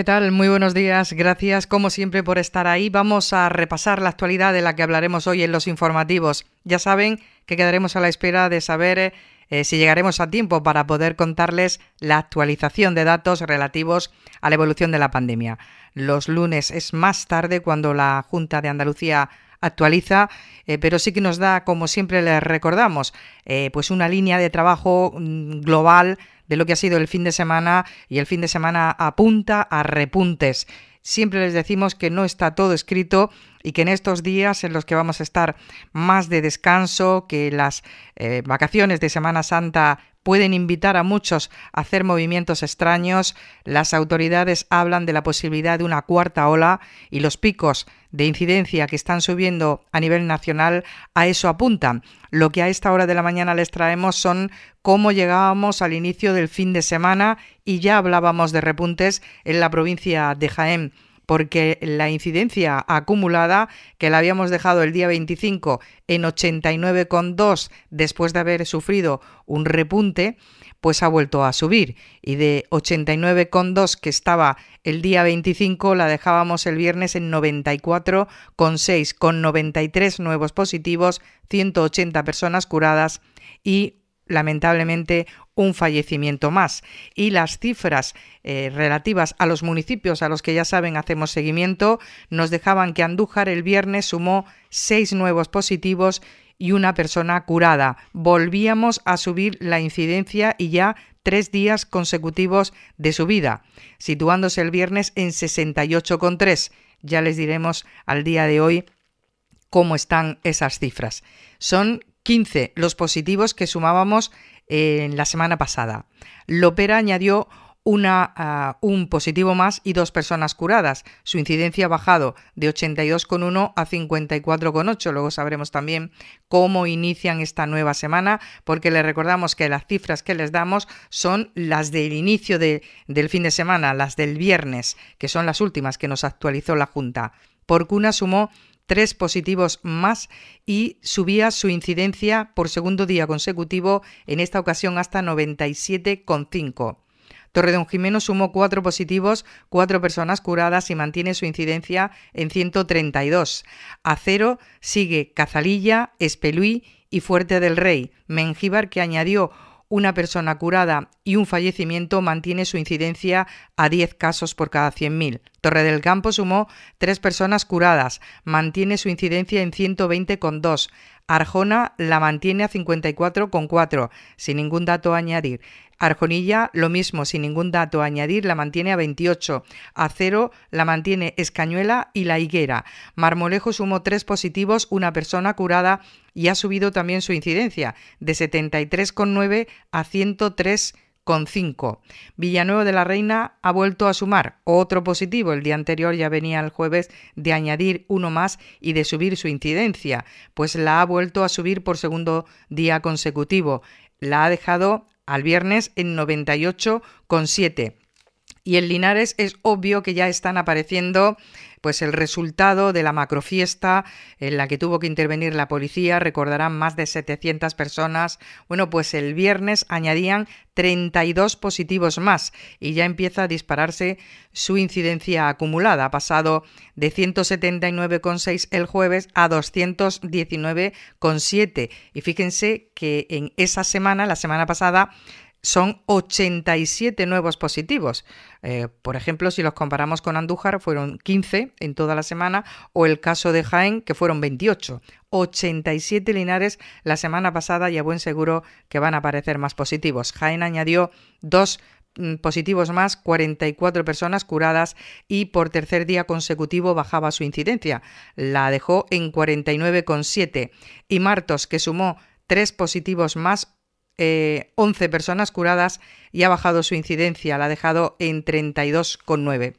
¿Qué tal? Muy buenos días. Gracias como siempre por estar ahí. Vamos a repasar la actualidad de la que hablaremos hoy en los informativos. Ya saben que quedaremos a la espera de saber eh, si llegaremos a tiempo para poder contarles la actualización de datos relativos a la evolución de la pandemia. Los lunes es más tarde cuando la Junta de Andalucía actualiza, eh, pero sí que nos da, como siempre les recordamos, eh, pues una línea de trabajo mm, global de lo que ha sido el fin de semana y el fin de semana apunta a repuntes. Siempre les decimos que no está todo escrito y que en estos días en los que vamos a estar más de descanso, que las eh, vacaciones de Semana Santa pueden invitar a muchos a hacer movimientos extraños, las autoridades hablan de la posibilidad de una cuarta ola y los picos de incidencia que están subiendo a nivel nacional a eso apuntan. Lo que a esta hora de la mañana les traemos son cómo llegábamos al inicio del fin de semana y ya hablábamos de repuntes en la provincia de Jaén porque la incidencia acumulada, que la habíamos dejado el día 25 en 89,2 después de haber sufrido un repunte, pues ha vuelto a subir y de 89,2 que estaba el día 25 la dejábamos el viernes en 94,6 con 93 nuevos positivos, 180 personas curadas y lamentablemente un fallecimiento más. Y las cifras eh, relativas a los municipios a los que ya saben hacemos seguimiento nos dejaban que Andújar el viernes sumó seis nuevos positivos y una persona curada. Volvíamos a subir la incidencia y ya tres días consecutivos de subida, situándose el viernes en 68,3. Ya les diremos al día de hoy cómo están esas cifras. Son 15 los positivos que sumábamos en eh, la semana pasada. Lopera añadió una, ah, un positivo más y dos personas curadas. Su incidencia ha bajado de 82,1 a 54,8. Luego sabremos también cómo inician esta nueva semana, porque les recordamos que las cifras que les damos son las del inicio del fin de semana, las del viernes, que son las últimas que nos actualizó la Junta. Por cuna sumó tres positivos más y subía su incidencia por segundo día consecutivo, en esta ocasión hasta 97,5. Torredón Jimeno sumó cuatro positivos, cuatro personas curadas y mantiene su incidencia en 132. A cero sigue Cazalilla, Espeluí y Fuerte del Rey. Mengíbar, que añadió una persona curada y un fallecimiento mantiene su incidencia a 10 casos por cada 100.000. Torre del Campo sumó tres personas curadas, mantiene su incidencia en 120,2. Arjona la mantiene a 54,4, sin ningún dato a añadir. Arjonilla, lo mismo, sin ningún dato a añadir, la mantiene a 28. A la mantiene Escañuela y La Higuera. Marmolejo sumó tres positivos, una persona curada y ha subido también su incidencia, de 73,9 a 103 con Villanueva de la Reina ha vuelto a sumar otro positivo. El día anterior ya venía el jueves de añadir uno más y de subir su incidencia, pues la ha vuelto a subir por segundo día consecutivo. La ha dejado al viernes en 98,7. Y en Linares es obvio que ya están apareciendo pues el resultado de la macrofiesta en la que tuvo que intervenir la policía, recordarán más de 700 personas. Bueno, pues el viernes añadían 32 positivos más y ya empieza a dispararse su incidencia acumulada. Ha pasado de 179,6 el jueves a 219,7. Y fíjense que en esa semana, la semana pasada, son 87 nuevos positivos. Eh, por ejemplo, si los comparamos con Andújar, fueron 15 en toda la semana, o el caso de Jaén, que fueron 28. 87 Linares la semana pasada y a buen seguro que van a aparecer más positivos. Jaén añadió dos mm, positivos más, 44 personas curadas y por tercer día consecutivo bajaba su incidencia. La dejó en 49,7. Y Martos, que sumó tres positivos más, 11 eh, personas curadas y ha bajado su incidencia, la ha dejado en 32,9.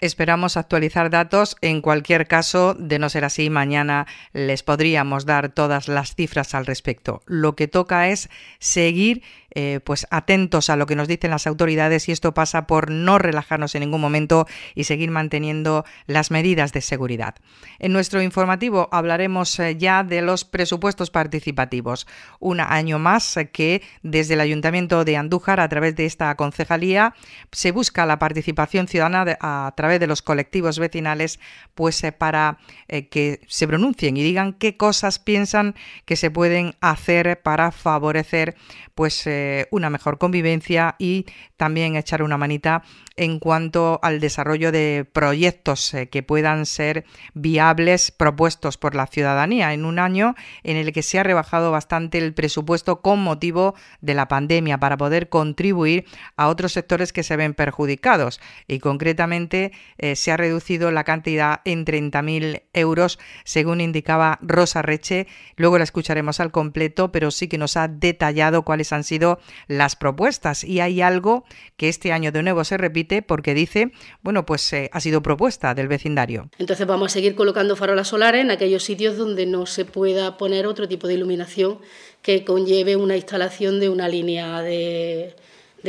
Esperamos actualizar datos. En cualquier caso, de no ser así, mañana les podríamos dar todas las cifras al respecto. Lo que toca es seguir eh, pues atentos a lo que nos dicen las autoridades y esto pasa por no relajarnos en ningún momento y seguir manteniendo las medidas de seguridad. En nuestro informativo hablaremos eh, ya de los presupuestos participativos, un año más que desde el Ayuntamiento de Andújar a través de esta concejalía se busca la participación ciudadana a través de los colectivos vecinales pues eh, para que se pronuncien y digan qué cosas piensan que se pueden hacer para favorecer pues eh, una mejor convivencia y también echar una manita en cuanto al desarrollo de proyectos eh, que puedan ser viables propuestos por la ciudadanía en un año en el que se ha rebajado bastante el presupuesto con motivo de la pandemia para poder contribuir a otros sectores que se ven perjudicados y concretamente eh, se ha reducido la cantidad en 30.000 euros según indicaba Rosa Reche. Luego la escucharemos al completo, pero sí que nos ha detallado cuáles han sido las propuestas. Y hay algo que este año de nuevo se repite porque dice, bueno, pues eh, ha sido propuesta del vecindario. Entonces vamos a seguir colocando farolas solares en aquellos sitios donde no se pueda poner otro tipo de iluminación que conlleve una instalación de una línea de,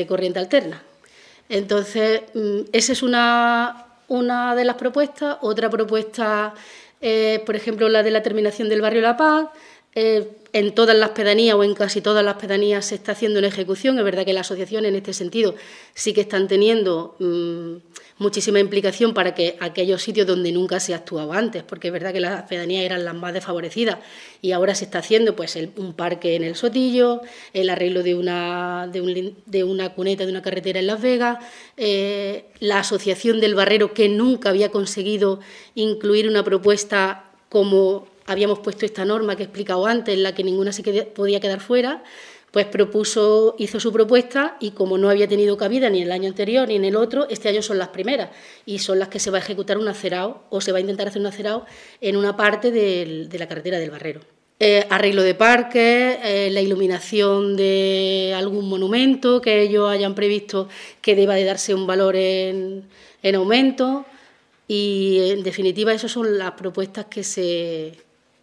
corriente alterna. Entonces, mm, esa es una, de las propuestas. Otra propuesta, por ejemplo, la de la terminación del barrio La Paz eh, en todas las pedanías o en casi todas las pedanías se está haciendo una ejecución. Es verdad que la asociación en este sentido sí que están teniendo mm, muchísima implicación para que aquellos sitios donde nunca se ha actuado antes, porque es verdad que las pedanías eran las más desfavorecidas y ahora se está haciendo pues un parque en el Sotillo, el arreglo de una, de, una cuneta de una carretera en Las Vegas, eh, la asociación del barrero que nunca había conseguido incluir una propuesta como habíamos puesto esta norma que he explicado antes, en la que ninguna se podía quedar fuera, pues propuso, hizo su propuesta y como no había tenido cabida ni el año anterior ni en el otro, este año son las primeras y son las que se va a ejecutar un acerado o se va a intentar hacer un acerado en una parte de la carretera del Barrero. Eh, arreglo de parques, eh, la iluminación de algún monumento que ellos hayan previsto que deba de darse un valor en, en aumento y en definitiva esas son las propuestas que se,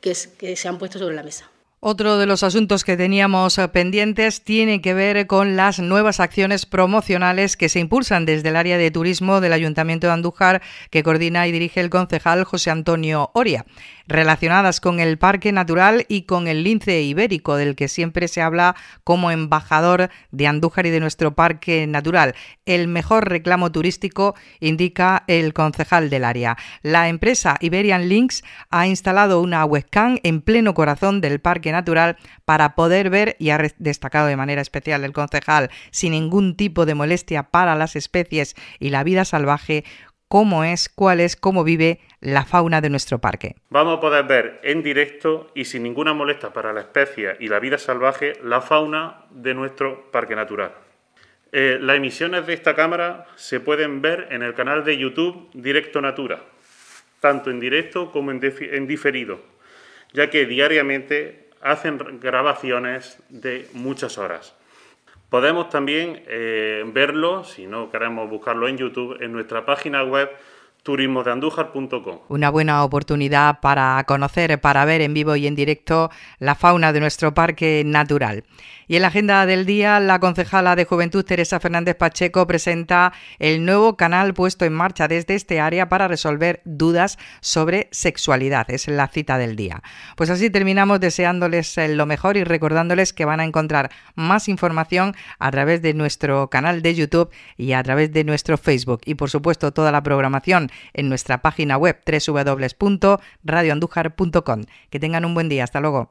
que, se han puesto sobre la mesa. Otro de los asuntos que teníamos eh, pendientes tiene que ver con las nuevas acciones promocionales que se impulsan desde el área de turismo del Ayuntamiento de Andújar, que coordina y dirige el concejal José Antonio Oria, relacionadas con el Parque Natural y con el lince ibérico, del que siempre se habla como embajador de Andújar y de nuestro Parque Natural el mejor reclamo turístico, indica el concejal del área. La empresa Iberian Links ha instalado una webcam en pleno corazón del Parque Natural para poder ver, y ha destacado de manera especial el concejal, sin ningún tipo de molestia para las especies y la vida salvaje, cómo es, cuál es, cómo vive la fauna de nuestro parque. Vamos a poder ver en directo y sin ninguna molestia para la especie y la vida salvaje la fauna de nuestro parque natural. Eh, las emisiones de esta cámara se pueden ver en el canal de YouTube Directo Natura, tanto en directo como en, diferido, ya que diariamente hacen grabaciones de muchas horas. Podemos también eh, verlo, si no queremos buscarlo en YouTube, en nuestra página web turismodeandújar.com. Una buena oportunidad para conocer, para ver en vivo y en directo la fauna de nuestro parque natural. Y en la agenda del día, la concejala de Juventud Teresa Fernández Pacheco presenta el nuevo canal puesto en marcha desde este área para resolver dudas sobre sexualidad. Es la cita del día. Pues así terminamos deseándoles eh, lo mejor y recordándoles que van a encontrar más información a través de nuestro canal de YouTube y a través de nuestro Facebook. Y por supuesto, toda la programación en nuestra página web www.radioandujar.com. Que tengan un buen día. Hasta luego.